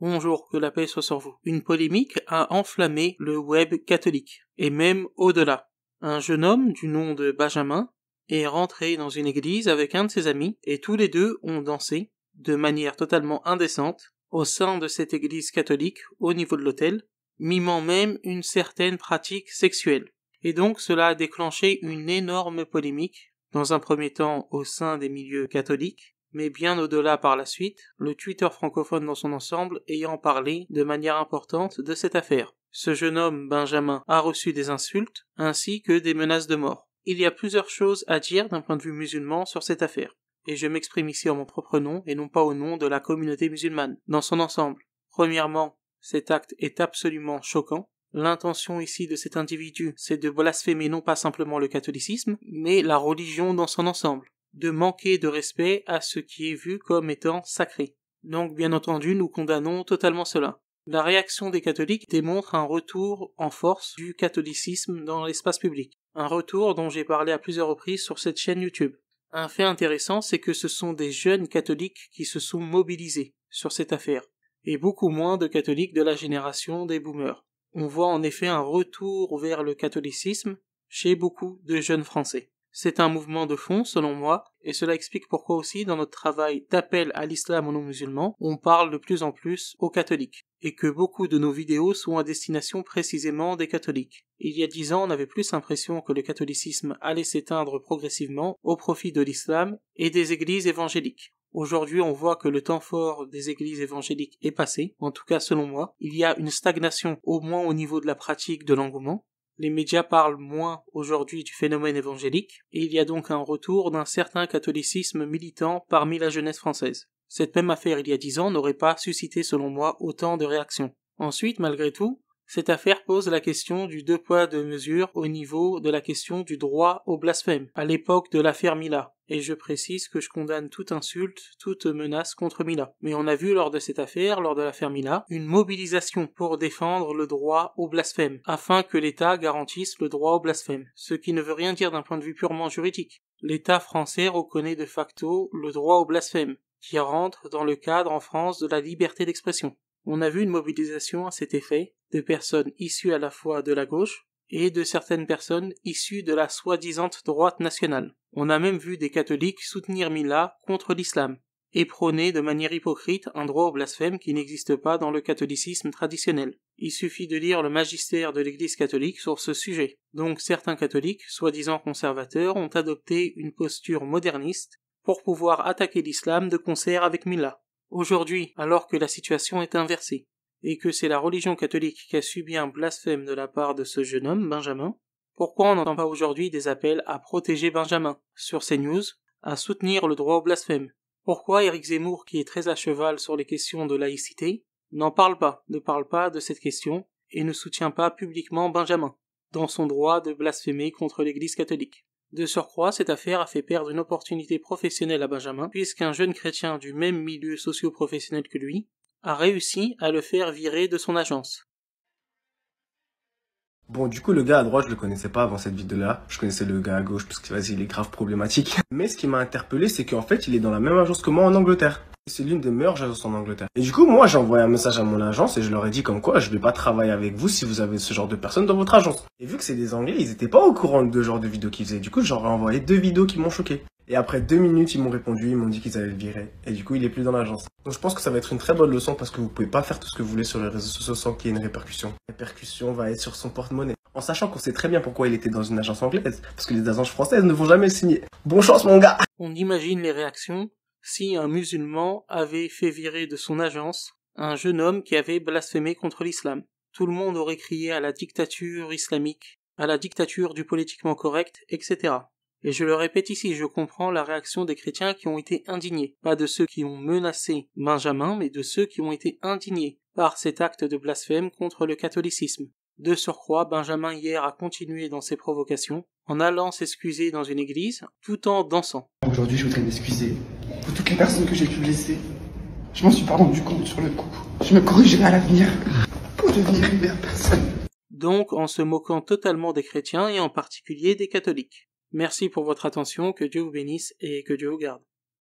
Bonjour, que la paix soit sur vous. Une polémique a enflammé le web catholique, et même au-delà. Un jeune homme du nom de Benjamin est rentré dans une église avec un de ses amis, et tous les deux ont dansé, de manière totalement indécente, au sein de cette église catholique, au niveau de l'hôtel, mimant même une certaine pratique sexuelle. Et donc cela a déclenché une énorme polémique, dans un premier temps au sein des milieux catholiques, mais bien au-delà par la suite, le Twitter francophone dans son ensemble ayant parlé de manière importante de cette affaire. Ce jeune homme, Benjamin, a reçu des insultes ainsi que des menaces de mort. Il y a plusieurs choses à dire d'un point de vue musulman sur cette affaire, et je m'exprime ici en mon propre nom et non pas au nom de la communauté musulmane, dans son ensemble. Premièrement, cet acte est absolument choquant, L'intention ici de cet individu, c'est de blasphémer non pas simplement le catholicisme, mais la religion dans son ensemble de manquer de respect à ce qui est vu comme étant sacré. Donc bien entendu, nous condamnons totalement cela. La réaction des catholiques démontre un retour en force du catholicisme dans l'espace public, un retour dont j'ai parlé à plusieurs reprises sur cette chaîne YouTube. Un fait intéressant, c'est que ce sont des jeunes catholiques qui se sont mobilisés sur cette affaire, et beaucoup moins de catholiques de la génération des boomers. On voit en effet un retour vers le catholicisme chez beaucoup de jeunes Français. C'est un mouvement de fond, selon moi, et cela explique pourquoi aussi dans notre travail d'appel à l'islam aux non-musulmans, on parle de plus en plus aux catholiques, et que beaucoup de nos vidéos sont à destination précisément des catholiques. Il y a dix ans, on avait plus l'impression que le catholicisme allait s'éteindre progressivement au profit de l'islam et des églises évangéliques. Aujourd'hui, on voit que le temps fort des églises évangéliques est passé, en tout cas selon moi. Il y a une stagnation, au moins au niveau de la pratique de l'engouement, les médias parlent moins aujourd'hui du phénomène évangélique, et il y a donc un retour d'un certain catholicisme militant parmi la jeunesse française. Cette même affaire il y a dix ans n'aurait pas suscité selon moi autant de réactions. Ensuite, malgré tout, cette affaire pose la question du deux poids deux mesures au niveau de la question du droit au blasphème, à l'époque de l'affaire Mila. Et je précise que je condamne toute insulte, toute menace contre Mila. Mais on a vu lors de cette affaire, lors de l'affaire Mila, une mobilisation pour défendre le droit au blasphème, afin que l'État garantisse le droit au blasphème, ce qui ne veut rien dire d'un point de vue purement juridique. L'État français reconnaît de facto le droit au blasphème, qui rentre dans le cadre en France de la liberté d'expression. On a vu une mobilisation à cet effet de personnes issues à la fois de la gauche et de certaines personnes issues de la soi-disant droite nationale. On a même vu des catholiques soutenir Mila contre l'islam et prôner de manière hypocrite un droit au blasphème qui n'existe pas dans le catholicisme traditionnel. Il suffit de lire le magistère de l'Église catholique sur ce sujet. Donc certains catholiques, soi-disant conservateurs, ont adopté une posture moderniste pour pouvoir attaquer l'islam de concert avec Mila. Aujourd'hui, alors que la situation est inversée, et que c'est la religion catholique qui a subi un blasphème de la part de ce jeune homme, Benjamin, pourquoi on n'entend pas aujourd'hui des appels à protéger Benjamin sur ces news, à soutenir le droit au blasphème Pourquoi Éric Zemmour, qui est très à cheval sur les questions de laïcité, n'en parle pas, ne parle pas de cette question, et ne soutient pas publiquement Benjamin dans son droit de blasphémer contre l'Église catholique de surcroît, cette affaire a fait perdre une opportunité professionnelle à Benjamin, puisqu'un jeune chrétien du même milieu socio-professionnel que lui a réussi à le faire virer de son agence. Bon, du coup, le gars à droite, je le connaissais pas avant cette vidéo-là. Je connaissais le gars à gauche parce que, vas-y, il est grave problématique. Mais ce qui m'a interpellé, c'est qu'en fait, il est dans la même agence que moi en Angleterre. C'est l'une des meilleures agences en Angleterre. Et du coup, moi, j'ai envoyé un message à mon agence et je leur ai dit comme quoi je vais pas travailler avec vous si vous avez ce genre de personnes dans votre agence. Et vu que c'est des Anglais, ils étaient pas au courant de genre de vidéos qu'ils faisaient. Du coup, j'en ai envoyé deux vidéos qui m'ont choqué. Et après deux minutes, ils m'ont répondu, ils m'ont dit qu'ils allaient le virer. Et du coup, il est plus dans l'agence. Donc je pense que ça va être une très bonne leçon parce que vous pouvez pas faire tout ce que vous voulez sur les réseaux sociaux sans qu'il y ait une répercussion. La répercussion va être sur son porte-monnaie. En sachant qu'on sait très bien pourquoi il était dans une agence anglaise. Parce que les agences françaises ne vont jamais signer. Bon chance, mon gars! On imagine les réactions si un musulman avait fait virer de son agence un jeune homme qui avait blasphémé contre l'islam. Tout le monde aurait crié à la dictature islamique, à la dictature du politiquement correct, etc. Et je le répète ici, je comprends la réaction des chrétiens qui ont été indignés, pas de ceux qui ont menacé Benjamin, mais de ceux qui ont été indignés par cet acte de blasphème contre le catholicisme. De surcroît, Benjamin hier a continué dans ses provocations en allant s'excuser dans une église tout en dansant. Aujourd'hui, je voudrais m'excuser toutes les personnes que j'ai pu blesser. Je m'en suis pas rendu compte sur le coup. Je me corrigerai à l'avenir pour devenir une meilleure personne. Donc en se moquant totalement des chrétiens et en particulier des catholiques. Merci pour votre attention, que Dieu vous bénisse et que Dieu vous garde.